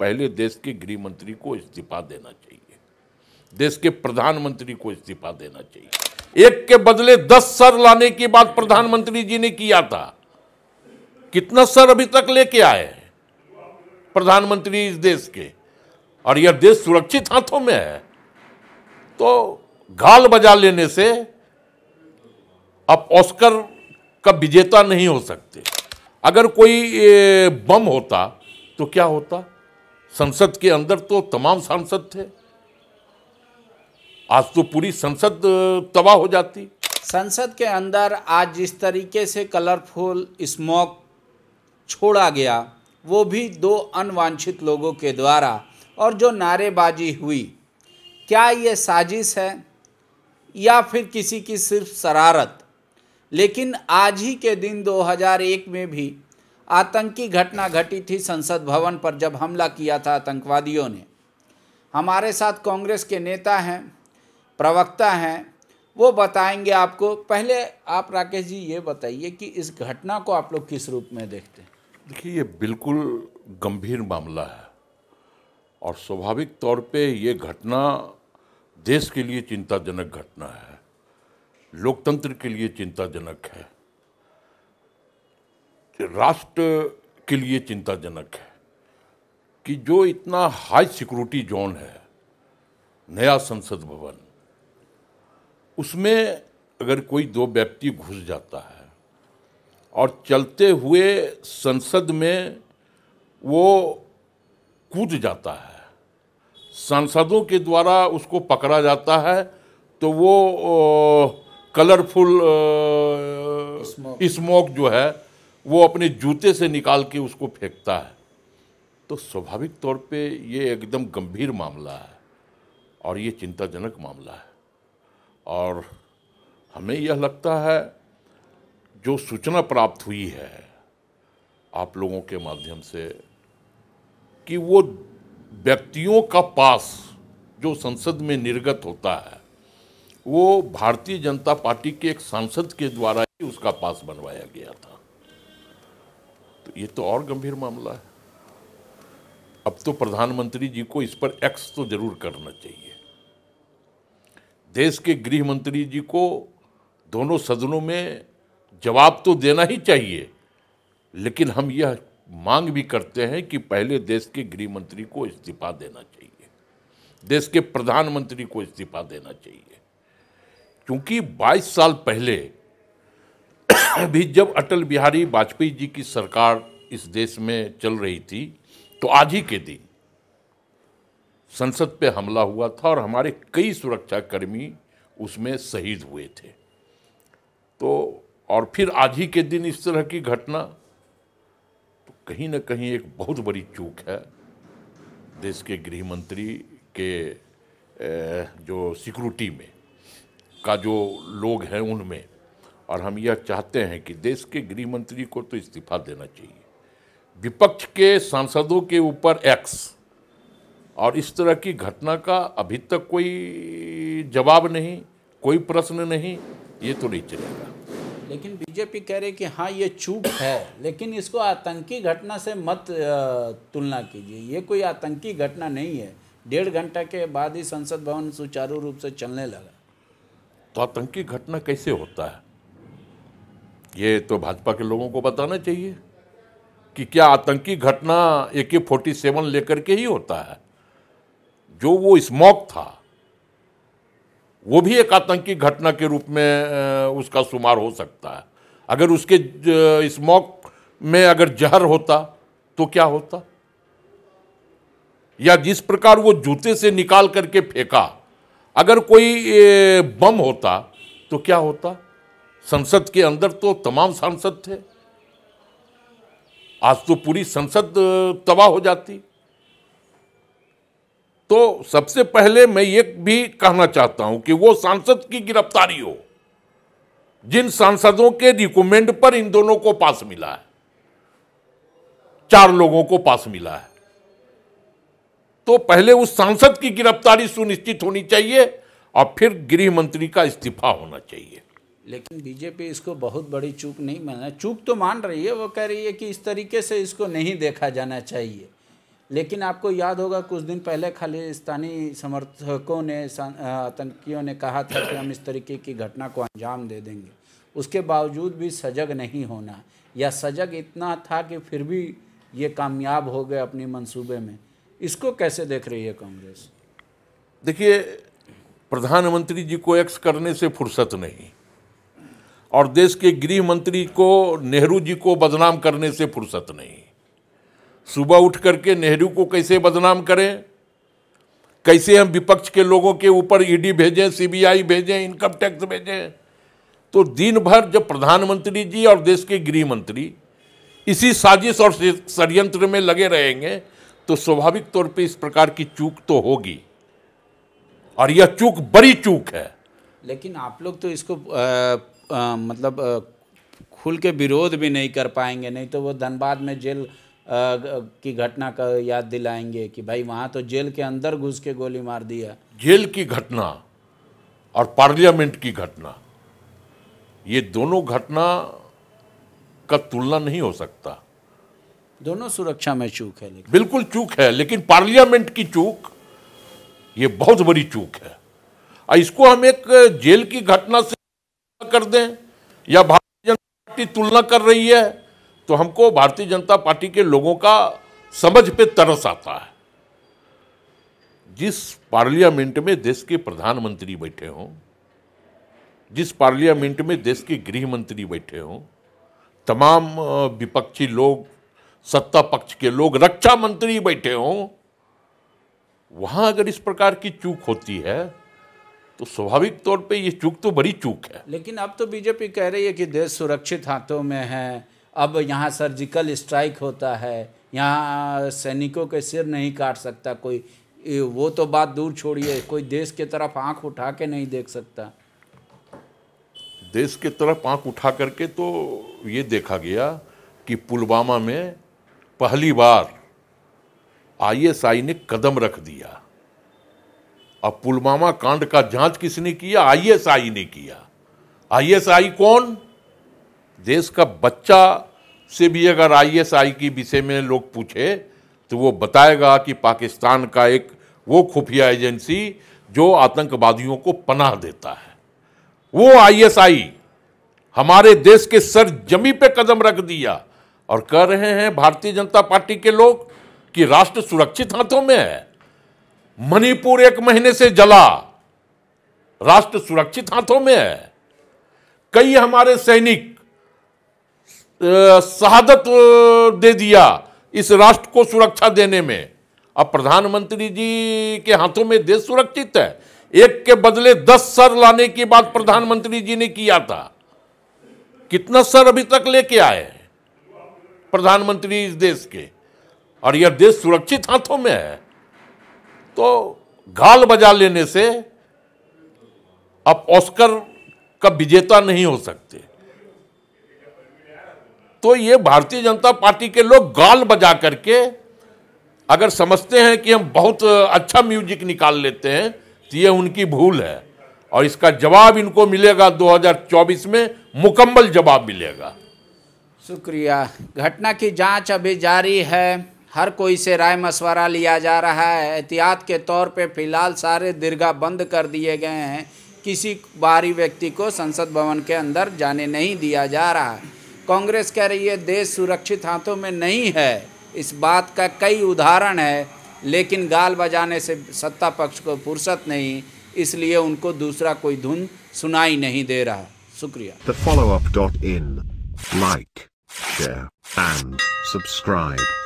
पहले देश के गृह मंत्री को इस्तीफा देना चाहिए देश के प्रधानमंत्री को इस्तीफा देना चाहिए एक के बदले दस सर लाने की बात प्रधानमंत्री जी ने किया था कितना सर अभी तक लेके आए हैं प्रधानमंत्री इस देश के और यह देश सुरक्षित हाथों में है तो घाल बजा लेने से आप ऑस्कर का विजेता नहीं हो सकते अगर कोई बम होता तो क्या होता संसद के अंदर तो तमाम सांसद थे आज तो पूरी संसद तबाह हो जाती संसद के अंदर आज जिस तरीके से कलरफुल स्मोक छोड़ा गया वो भी दो अनवांछित लोगों के द्वारा और जो नारेबाजी हुई क्या ये साजिश है या फिर किसी की सिर्फ शरारत लेकिन आज ही के दिन 2001 में भी आतंकी घटना घटी थी संसद भवन पर जब हमला किया था आतंकवादियों ने हमारे साथ कांग्रेस के नेता हैं प्रवक्ता हैं वो बताएंगे आपको पहले आप राकेश जी ये बताइए कि इस घटना को आप लोग किस रूप में देखते हैं देखिए ये बिल्कुल गंभीर मामला है और स्वाभाविक तौर पे ये घटना देश के लिए चिंताजनक घटना है लोकतंत्र के लिए चिंताजनक है राष्ट्र के लिए चिंताजनक है कि जो इतना हाई सिक्योरिटी जोन है नया संसद भवन उसमें अगर कोई दो व्यक्ति घुस जाता है और चलते हुए संसद में वो कूद जाता है सांसदों के द्वारा उसको पकड़ा जाता है तो वो कलरफुल स्मोक जो है वो अपने जूते से निकाल के उसको फेंकता है तो स्वाभाविक तौर पे ये एकदम गंभीर मामला है और ये चिंताजनक मामला है और हमें यह लगता है जो सूचना प्राप्त हुई है आप लोगों के माध्यम से कि वो व्यक्तियों का पास जो संसद में निर्गत होता है वो भारतीय जनता पार्टी के एक सांसद के द्वारा ही उसका पास बनवाया गया था ये तो और गंभीर मामला है अब तो प्रधानमंत्री जी को इस पर एक्स तो जरूर करना चाहिए देश के गृह मंत्री जी को दोनों सदनों में जवाब तो देना ही चाहिए लेकिन हम यह मांग भी करते हैं कि पहले देश के गृह मंत्री को इस्तीफा देना चाहिए देश के प्रधानमंत्री को इस्तीफा देना चाहिए क्योंकि 22 साल पहले भी जब अटल बिहारी वाजपेयी जी की सरकार इस देश में चल रही थी तो आज ही के दिन संसद पे हमला हुआ था और हमारे कई सुरक्षाकर्मी उसमें शहीद हुए थे तो और फिर आज ही के दिन इस तरह की घटना तो कहीं ना कहीं एक बहुत बड़ी चूक है देश के गृह मंत्री के जो सिक्योरिटी में का जो लोग हैं उनमें और हम यह चाहते हैं कि देश के गृह मंत्री को तो इस्तीफा देना चाहिए विपक्ष के सांसदों के ऊपर एक्स और इस तरह की घटना का अभी तक कोई जवाब नहीं कोई प्रश्न नहीं ये तो नहीं चलेगा लेकिन बीजेपी कह रही कि हाँ ये चूक है लेकिन इसको आतंकी घटना से मत तुलना कीजिए ये कोई आतंकी घटना नहीं है डेढ़ घंटा के बाद ही संसद भवन सुचारू रूप से चलने लगा तो आतंकी घटना कैसे होता है ये तो भाजपा के लोगों को बताना चाहिए कि क्या आतंकी घटना ए के फोर्टी सेवन लेकर के ही होता है जो वो स्मोक था वो भी एक आतंकी घटना के रूप में उसका शुमार हो सकता है अगर उसके स्मॉक में अगर जहर होता तो क्या होता या जिस प्रकार वो जूते से निकाल करके फेंका अगर कोई बम होता तो क्या होता संसद के अंदर तो तमाम सांसद थे आज तो पूरी संसद तबाह हो जाती तो सबसे पहले मैं ये भी कहना चाहता हूं कि वो सांसद की गिरफ्तारी हो जिन सांसदों के रिकमेंड पर इन दोनों को पास मिला है चार लोगों को पास मिला है तो पहले उस सांसद की गिरफ्तारी सुनिश्चित होनी चाहिए और फिर गृह मंत्री का इस्तीफा होना चाहिए लेकिन बीजेपी इसको बहुत बड़ी चूक नहीं माना चूक तो मान रही है वो कह रही है कि इस तरीके से इसको नहीं देखा जाना चाहिए लेकिन आपको याद होगा कुछ दिन पहले खालिस्तानी समर्थकों ने आतंकियों ने कहा था कि हम इस तरीके की घटना को अंजाम दे देंगे उसके बावजूद भी सजग नहीं होना या सजग इतना था कि फिर भी ये कामयाब हो गए अपने मंसूबे में इसको कैसे देख रही है कांग्रेस देखिए प्रधानमंत्री जी को एक्स करने से फुर्सत नहीं और देश के गृह मंत्री को नेहरू जी को बदनाम करने से फुर्सत नहीं सुबह उठ करके नेहरू को कैसे बदनाम करें कैसे हम विपक्ष के लोगों के ऊपर ईडी e भेजें सीबीआई भेजें इनकम टैक्स भेजें तो दिन भर जब प्रधानमंत्री जी और देश के गृह मंत्री इसी साजिश और षडयंत्र में लगे रहेंगे तो स्वाभाविक तौर पे इस प्रकार की चूक तो होगी और यह चूक बड़ी चूक है लेकिन आप लोग तो इसको आ... आ, मतलब आ, खुल के विरोध भी नहीं कर पाएंगे नहीं तो वो धनबाद में जेल की घटना का याद दिलाएंगे कि भाई वहाँ तो जेल के अंदर घुस के गोली मार दिया जेल की घटना और पार्लियामेंट की घटना ये दोनों घटना का तुलना नहीं हो सकता दोनों सुरक्षा में चूक है लेकिन बिल्कुल चूक है लेकिन पार्लियामेंट की चूक ये बहुत बड़ी चूक है इसको हम एक जेल की घटना से कर दें या भारतीय जनता पार्टी तुलना कर रही है तो हमको भारतीय जनता पार्टी के लोगों का समझ पे तरस आता है जिस पार्लियामेंट में देश के प्रधानमंत्री बैठे हों जिस पार्लियामेंट में देश के गृह मंत्री बैठे हों तमाम विपक्षी लोग सत्ता पक्ष के लोग रक्षा मंत्री बैठे हों वहां अगर इस प्रकार की चूक होती है तो स्वाभाविक तौर पे ये चूक तो बड़ी चूक है लेकिन अब तो बीजेपी कह रही है कि देश सुरक्षित हाथों में है अब यहाँ सर्जिकल स्ट्राइक होता है यहाँ सैनिकों के सिर नहीं काट सकता कोई वो तो बात दूर छोड़िए कोई देश के तरफ आंख उठा के नहीं देख सकता देश के तरफ आंख उठा करके तो ये देखा गया कि पुलवामा में पहली बार आईएसआई ने कदम रख दिया अब पुलवामा कांड का जांच किसने किया आईएसआई ने किया आईएसआई कौन देश का बच्चा से भी अगर आईएसआई की विषय में लोग पूछे तो वो बताएगा कि पाकिस्तान का एक वो खुफिया एजेंसी जो आतंकवादियों को पनाह देता है वो आईएसआई हमारे देश के सर जमी पे कदम रख दिया और कह रहे हैं भारतीय जनता पार्टी के लोग कि राष्ट्र सुरक्षित हाथों में है मणिपुर एक महीने से जला राष्ट्र सुरक्षित हाथों में है कई हमारे सैनिक शहादत दे दिया इस राष्ट्र को सुरक्षा देने में अब प्रधानमंत्री जी के हाथों में देश सुरक्षित है एक के बदले दस सर लाने की बात प्रधानमंत्री जी ने किया था कितना सर अभी तक लेके आए प्रधानमंत्री इस देश के और यह देश सुरक्षित हाथों में है तो गाल बजा लेने से आप ऑस्कर का विजेता नहीं हो सकते तो ये भारतीय जनता पार्टी के लोग गाल बजा करके अगर समझते हैं कि हम बहुत अच्छा म्यूजिक निकाल लेते हैं तो ये उनकी भूल है और इसका जवाब इनको मिलेगा 2024 में मुकम्मल जवाब मिलेगा शुक्रिया घटना की जांच अभी जारी है हर कोई से राय मशवरा लिया जा रहा है एहतियात के तौर पे फिलहाल सारे दीर्घा बंद कर दिए गए हैं किसी बाहरी व्यक्ति को संसद भवन के अंदर जाने नहीं दिया जा रहा है कांग्रेस कह रही है देश सुरक्षित हाथों में नहीं है इस बात का कई उदाहरण है लेकिन गाल बजाने से सत्ता पक्ष को फुर्सत नहीं इसलिए उनको दूसरा कोई धुन सुनाई नहीं दे रहा शुक्रिया the follow up dot in like share and subscribe